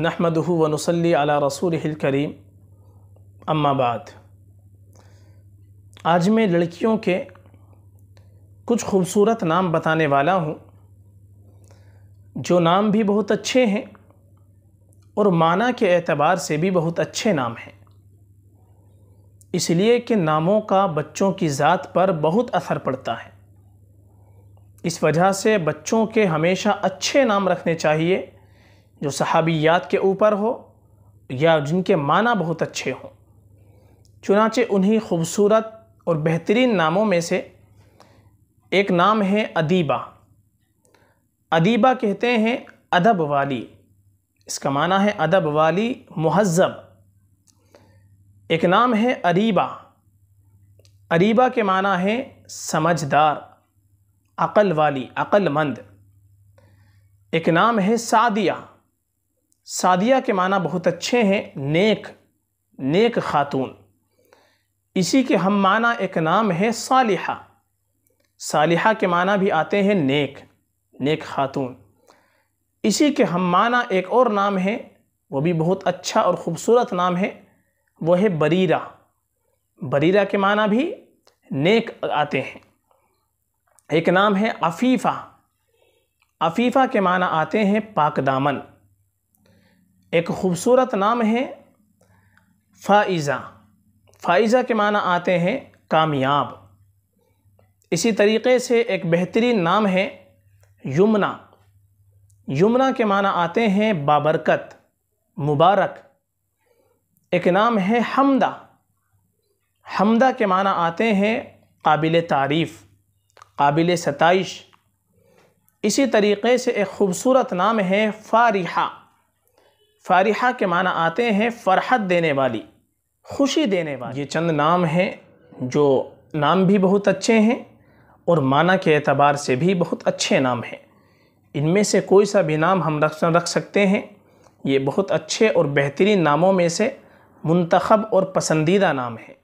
नहमदहू वनसली अला रसूल करीम अम्माबाद आज मैं लड़कियों के कुछ खूबसूरत नाम बताने वाला हूँ जो नाम भी बहुत अच्छे हैं और माना के एतबार से भी बहुत अच्छे नाम हैं इसलिए कि नामों का बच्चों की ज़ात पर बहुत असर पड़ता है इस वजह से बच्चों के हमेशा अच्छे नाम रखने चाहिए जो सहाबियात के ऊपर हो या जिनके माना बहुत अच्छे हों चुनाचे उन्हीं खूबसूरत और बेहतरीन नामों में से एक नाम है अदीबा अदीबा कहते हैं अदब वाली इसका माना है अदब वाली महजब एक नाम है अरीबा अरीबा के माना है समझदार अक़ल वाली अक़लमंद एक नाम है सादिया सादिया के माना बहुत अच्छे हैं नेक नेक खातून इसी के हम माना एक नाम है सालिहा सालिहा के माना भी आते हैं नेक नेक खातून इसी के हम माना एक और नाम है वो भी बहुत अच्छा और ख़ूबसूरत नाम है वो है बरीरा बरीरा के माना भी नेक आते हैं एक नाम है अफ़ीफ़ा अफ़ीफ़ा के माना आते हैं पाक दामन एक खूबसूरत नाम है फ़ाइज़ा फ़ाइज़ा के माना आते हैं कामयाब इसी तरीके से एक बेहतरीन नाम है यमुना यमुना के माना आते हैं बाबरकत मुबारक एक नाम है हमदा हमदा के माना आते हैं काबिल तारीफ़ काबिल सताइश इसी तरीके से एक ख़ूबसूरत नाम है फ़ारिहा फ़ारिहा के माना आते हैं फ़रहत देने वाली खुशी देने वाली ये चंद नाम हैं जो नाम भी बहुत अच्छे हैं और माना के अतबार से भी बहुत अच्छे नाम हैं इनमें से कोई सा भी नाम हम रख रख सकते हैं ये बहुत अच्छे और बेहतरीन नामों में से मुंतखब और पसंदीदा नाम है